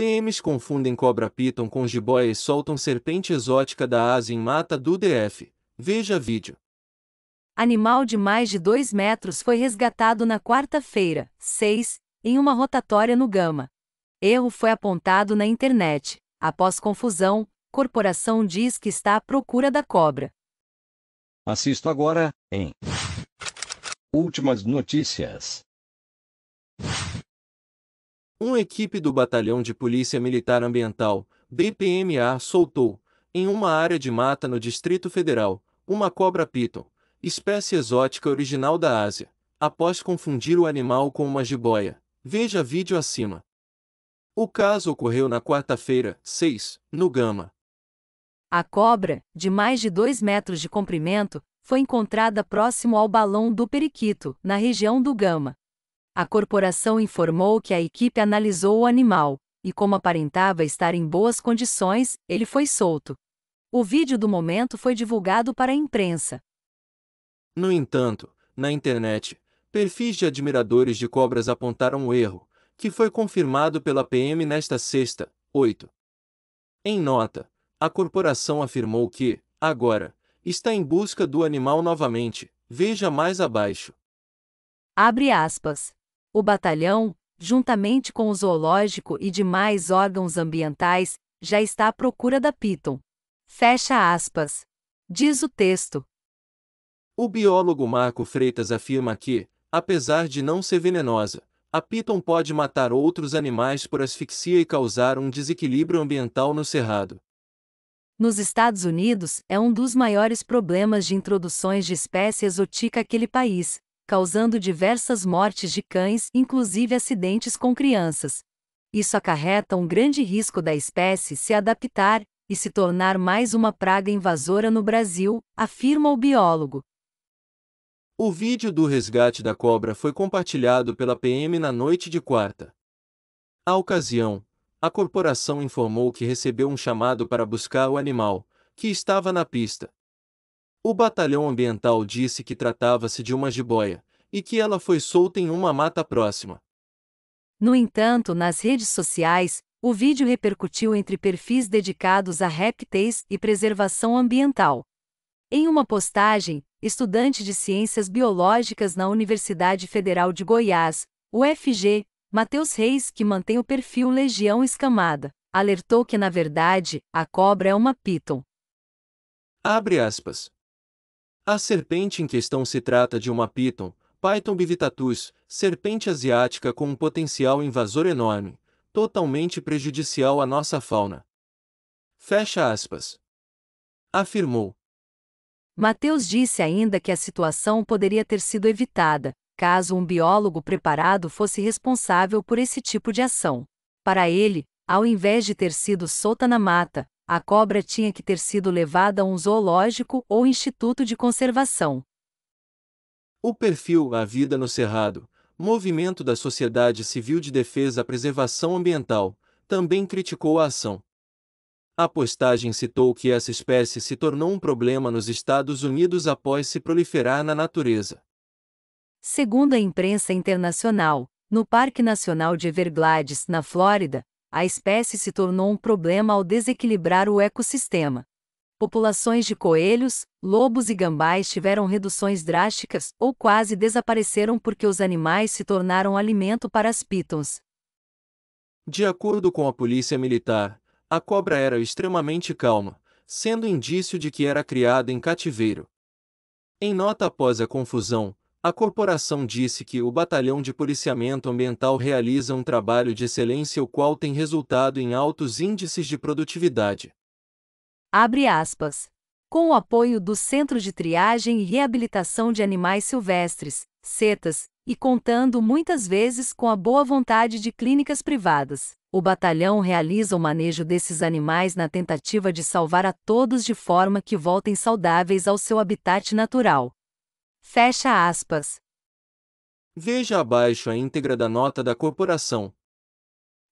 PMs confundem cobra-piton com jiboia e soltam serpente exótica da Ásia em mata do DF. Veja vídeo. Animal de mais de 2 metros foi resgatado na quarta-feira, 6, em uma rotatória no Gama. Erro foi apontado na internet. Após confusão, corporação diz que está à procura da cobra. Assisto agora, em Últimas notícias. Uma equipe do Batalhão de Polícia Militar Ambiental, BPMA, soltou, em uma área de mata no Distrito Federal, uma cobra piton, espécie exótica original da Ásia, após confundir o animal com uma jiboia. Veja vídeo acima. O caso ocorreu na quarta-feira, 6, no Gama. A cobra, de mais de 2 metros de comprimento, foi encontrada próximo ao balão do Periquito, na região do Gama. A corporação informou que a equipe analisou o animal, e como aparentava estar em boas condições, ele foi solto. O vídeo do momento foi divulgado para a imprensa. No entanto, na internet, perfis de admiradores de cobras apontaram o erro, que foi confirmado pela PM nesta sexta, 8. Em nota, a corporação afirmou que, agora, está em busca do animal novamente, veja mais abaixo. Abre aspas. O batalhão, juntamente com o zoológico e demais órgãos ambientais, já está à procura da Piton. Fecha aspas. Diz o texto. O biólogo Marco Freitas afirma que, apesar de não ser venenosa, a Piton pode matar outros animais por asfixia e causar um desequilíbrio ambiental no cerrado. Nos Estados Unidos, é um dos maiores problemas de introduções de espécie exótica aquele país, causando diversas mortes de cães, inclusive acidentes com crianças. Isso acarreta um grande risco da espécie se adaptar e se tornar mais uma praga invasora no Brasil, afirma o biólogo. O vídeo do resgate da cobra foi compartilhado pela PM na noite de quarta. A ocasião, a corporação informou que recebeu um chamado para buscar o animal, que estava na pista, o batalhão ambiental disse que tratava-se de uma jiboia e que ela foi solta em uma mata próxima. No entanto, nas redes sociais, o vídeo repercutiu entre perfis dedicados a répteis e preservação ambiental. Em uma postagem, estudante de Ciências Biológicas na Universidade Federal de Goiás, UFG, Matheus Reis, que mantém o perfil Legião Escamada, alertou que, na verdade, a cobra é uma piton. Abre aspas. A serpente em questão se trata de uma Python, Python bivitatus, serpente asiática com um potencial invasor enorme, totalmente prejudicial à nossa fauna. Fecha aspas. Afirmou. Mateus disse ainda que a situação poderia ter sido evitada, caso um biólogo preparado fosse responsável por esse tipo de ação. Para ele, ao invés de ter sido solta na mata, a cobra tinha que ter sido levada a um zoológico ou instituto de conservação. O perfil A Vida no Cerrado, movimento da sociedade civil de defesa à preservação ambiental, também criticou a ação. A postagem citou que essa espécie se tornou um problema nos Estados Unidos após se proliferar na natureza. Segundo a imprensa internacional, no Parque Nacional de Everglades, na Flórida, a espécie se tornou um problema ao desequilibrar o ecossistema. Populações de coelhos, lobos e gambás tiveram reduções drásticas ou quase desapareceram porque os animais se tornaram alimento para as pitons. De acordo com a polícia militar, a cobra era extremamente calma, sendo indício de que era criada em cativeiro. Em nota após a confusão, a corporação disse que o Batalhão de Policiamento Ambiental realiza um trabalho de excelência o qual tem resultado em altos índices de produtividade. Abre aspas. Com o apoio do Centro de Triagem e Reabilitação de Animais Silvestres, setas e contando muitas vezes com a boa vontade de clínicas privadas, o batalhão realiza o manejo desses animais na tentativa de salvar a todos de forma que voltem saudáveis ao seu habitat natural. Fecha aspas. Veja abaixo a íntegra da nota da corporação.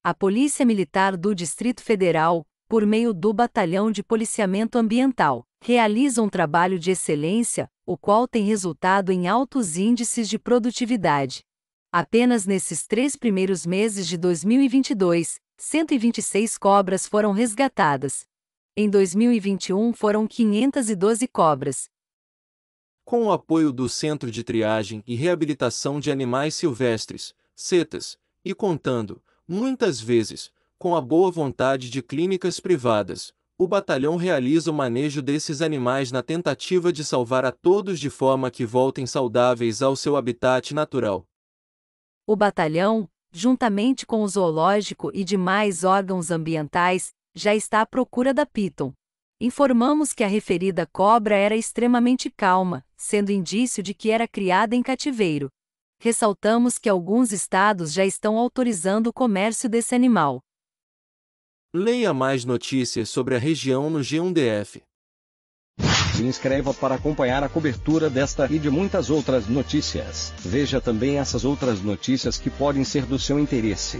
A Polícia Militar do Distrito Federal, por meio do Batalhão de Policiamento Ambiental, realiza um trabalho de excelência, o qual tem resultado em altos índices de produtividade. Apenas nesses três primeiros meses de 2022, 126 cobras foram resgatadas. Em 2021 foram 512 cobras, com o apoio do Centro de Triagem e Reabilitação de Animais Silvestres, (Setas) e contando, muitas vezes, com a boa vontade de clínicas privadas, o batalhão realiza o manejo desses animais na tentativa de salvar a todos de forma que voltem saudáveis ao seu habitat natural. O batalhão, juntamente com o zoológico e demais órgãos ambientais, já está à procura da Piton, Informamos que a referida cobra era extremamente calma, sendo indício de que era criada em cativeiro. Ressaltamos que alguns estados já estão autorizando o comércio desse animal. Leia mais notícias sobre a região no G1DF. Se inscreva para acompanhar a cobertura desta e de muitas outras notícias. Veja também essas outras notícias que podem ser do seu interesse.